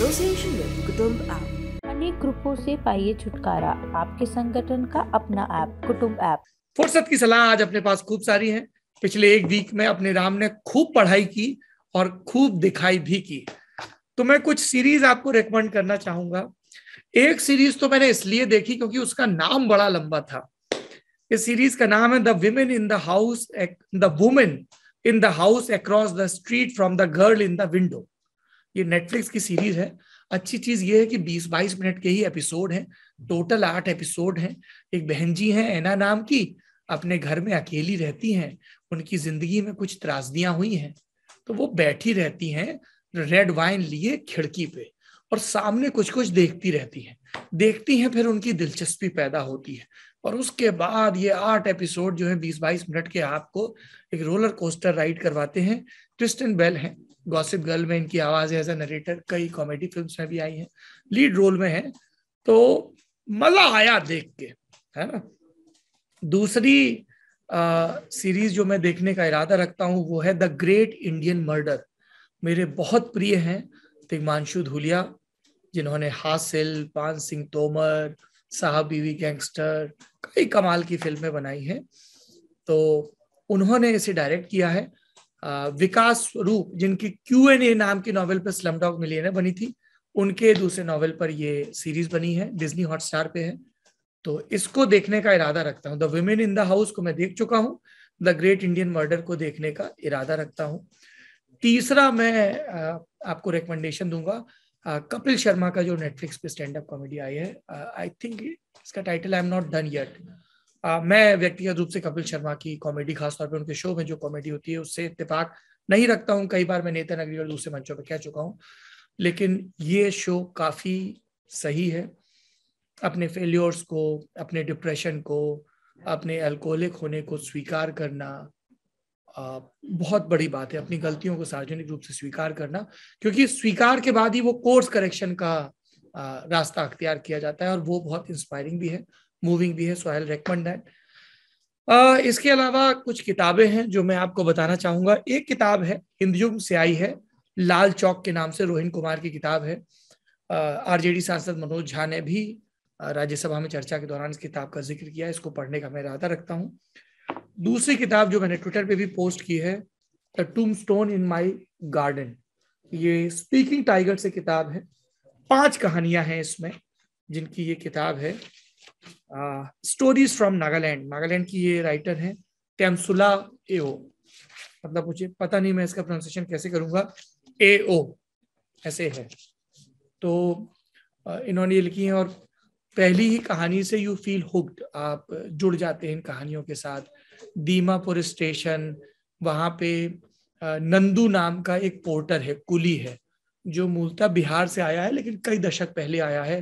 association में कुटुम्ब app अनेक ग्रुपों से पाइए छुटकारा आपके संगठन का अपना ऐप कुटुंब ऐप फुर्सत की सलाह आज अपने पास खूब सारी है पिछले एक वीक में अपने राम ने खूब पढ़ाई की और खूब दिखाई भी की तो मैं कुछ सीरीज आपको रेकमेंड करना चाहूंगा एक सीरीज तो मैंने इसलिए देखी क्योंकि उसका नाम बड़ा लंबा था इस सीरीज का नाम है the women in the house the women in the house across the street from the girl in the window ये नेटफ्लिक्स की सीरीज है अच्छी चीज ये है कि 20-22 मिनट के ही एपिसोड हैं टोटल आठ एपिसोड हैं एक बहन जी हैं एना नाम की अपने घर में अकेली रहती हैं उनकी जिंदगी में कुछ त्रासदियां हुई हैं तो वो बैठी रहती हैं रेड वाइन लिए खिड़की पे और सामने कुछ कुछ देखती रहती हैं देखती हैं फिर उनकी दिलचस्पी पैदा होती है और उसके बाद ये आठ एपिसोड जो है बीस बाईस मिनट के आपको एक रोलर कोस्टर राइड करवाते हैं ट्विस्ट एंड बेल हैं गॉसिप गर्ल में इनकी आवाज़ है एज ए नरेटर कई कॉमेडी फिल्म में भी आई हैं लीड रोल में है तो मज़ा आया देख के है ना दूसरी सीरीज जो मैं देखने का इरादा रखता हूँ वो है द ग्रेट इंडियन मर्डर मेरे बहुत प्रिय हैं तिग्मांशु धुलिया जिन्होंने हासिल पान सिंह तोमर साहब बीवी गैंगस्टर कई कमाल की फिल्में बनाई हैं तो उन्होंने इसे डायरेक्ट किया है विकास रूप जिनकी क्यू एन ए नाम की नॉवल पर स्लम डॉग बनी थी उनके दूसरे नॉवल पर ये सीरीज बनी है डिज्नी हॉटस्टार पे है तो इसको देखने का इरादा रखता हूँ the women in the house को मैं देख चुका हूँ द ग्रेट इंडियन मर्डर को देखने का इरादा रखता हूँ तीसरा मैं आपको रिकमेंडेशन दूंगा कपिल शर्मा का जो नेटफ्लिक्स पे स्टैंड अप कॉमेडी आई है आई थिंक इसका title I am not done yet ah, मैं व्यक्तिगत रूप से कपिल शर्मा की कॉमेडी खासतौर पर उनके शो में जो कॉमेडी होती है उससे इतफाक नहीं रखता हूँ कई बार मैं नेता नगरी और दूसरे मंचों पर कह चुका हूँ लेकिन ये शो काफ़ी सही है अपने फेल्योर्स को अपने डिप्रेशन को अपने अल्कोहलिक होने को स्वीकार करना आ, बहुत बड़ी बात है अपनी गलतियों को सार्वजनिक रूप से स्वीकार करना क्योंकि स्वीकार के बाद ही वो कोर्स करेक्शन का आ, रास्ता अख्तियार किया जाता है और वो बहुत इंस्पायरिंग भी है मूविंग भी है सो आई रेकमेंड दैट इसके अलावा कुछ किताबें हैं जो मैं आपको बताना चाहूंगा एक किताब है हिंदयुग से आई है लाल चौक के नाम से रोहिन कुमार की किताब है uh, आरजेडी सांसद मनोज झा ने भी uh, राज्यसभा में चर्चा के दौरान इस किताब का जिक्र किया इसको पढ़ने का मैं इरादा रखता हूँ दूसरी किताब जो मैंने ट्विटर पे भी पोस्ट की है the tombstone in my garden ये स्पीकिंग टाइगर से किताब है पांच कहानियां हैं इसमें जिनकी ये किताब है स्टोरीज फ्रॉम नागालैंड नागालैंड की ये राइटर है टेम्सुला ए ओ मतलब मुझे पता नहीं मैं इसका प्रोनाउंसिएशन कैसे करूंगा ए ओ ऐसे है तो uh, इन्होंने ये लिखी है और पहली ही कहानी से यू फील हुक्ड आप जुड़ जाते हैं इन कहानियों के साथ दीमापुर स्टेशन वहां पे uh, नंदू नाम का एक पोर्टर है कुली है जो मूलतः बिहार से आया है लेकिन कई दशक पहले आया है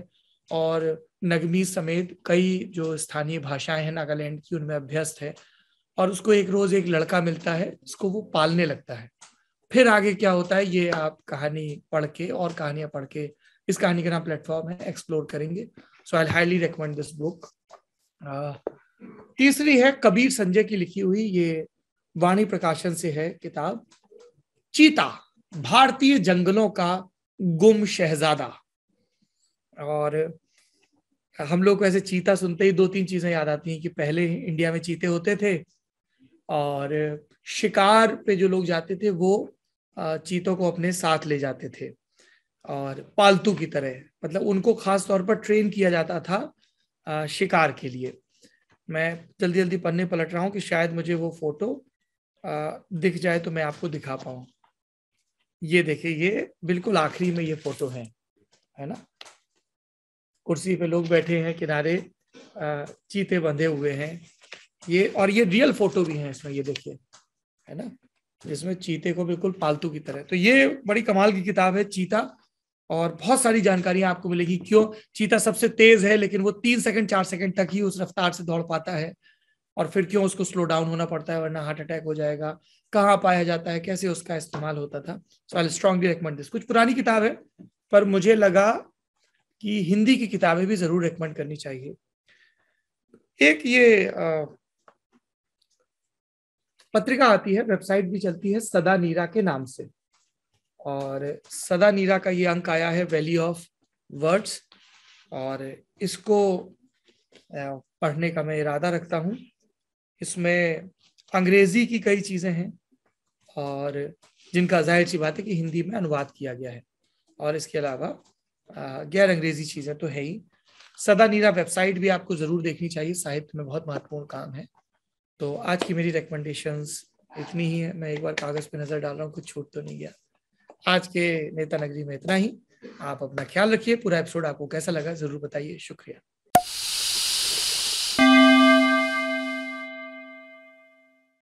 और नगमी समेत कई जो स्थानीय भाषाएं हैं नागालैंड की उनमें अभ्यस्त है और उसको एक रोज एक लड़का मिलता है जिसको वो पालने लगता है फिर आगे क्या होता है ये आप कहानी पढ़ के और कहानियां पढ़ के इस कहानी का नाम प्लेटफॉर्म है एक्सप्लोर करेंगे so I highly recommend this book तीसरी है कबीर संजय की लिखी हुई ये वाणी प्रकाशन से है किताब चीता भारतीय जंगलों का गुम शहजादा और हम लोग को ऐसे चीता सुनते ही दो तीन चीजें याद आती हैं कि पहले इंडिया में चीते होते थे और शिकार पे जो लोग जाते थे वो चीतों को अपने साथ ले जाते थे और पालतू की तरह मतलब उनको खास तौर पर ट्रेन किया जाता था शिकार के लिए मैं जल्दी जल्दी पन्ने पलट रहा हूँ कि शायद मुझे वो फोटो दिख जाए तो मैं आपको दिखा पाऊँ ये देखिए ये बिल्कुल आखिरी में ये फोटो है है ना कुर्सी पे लोग बैठे हैं किनारे चीते बंधे हुए हैं ये और ये रियल फोटो भी है इसमें ये देखिए है ना जिसमें चीते को बिल्कुल पालतू की तरह तो ये बड़ी कमाल की किताब है चीता और बहुत सारी जानकारियां आपको मिलेगी क्यों चीता सबसे तेज है लेकिन वो तीन सेकंड चार सेकंड तक ही उस रफ्तार से दौड़ पाता है और फिर क्यों उसको स्लो डाउन होना पड़ता है वरना हार्ट अटैक हो जाएगा कहाँ पाया जाता है कैसे उसका इस्तेमाल होता था so I strongly recommend this कुछ पुरानी किताब है पर मुझे लगा कि हिंदी की किताबें भी जरूर रिकमेंड करनी चाहिए एक ये पत्रिका आती है वेबसाइट भी चलती है सदा नीरा के नाम से और सदा नीरा का ये अंक आया है वैली ऑफ वर्ड्स और इसको पढ़ने का मैं इरादा रखता हूँ इसमें अंग्रेजी की कई चीज़ें हैं और जिनका जाहिर सी बात है कि हिंदी में अनुवाद किया गया है और इसके अलावा गैर अंग्रेजी चीज़ें तो है ही सदा नीरा वेबसाइट भी आपको ज़रूर देखनी चाहिए साहित्य में बहुत महत्वपूर्ण काम है तो आज की मेरी रिकमेंडेशन इतनी ही है मैं एक बार कागज़ पे नज़र डाल रहा हूँ कुछ छूट तो नहीं गया आज के नेता नगरी में इतना ही आप अपना ख्याल रखिए पूरा एपिसोड आपको कैसा लगा ज़रूर बताइए शुक्रिया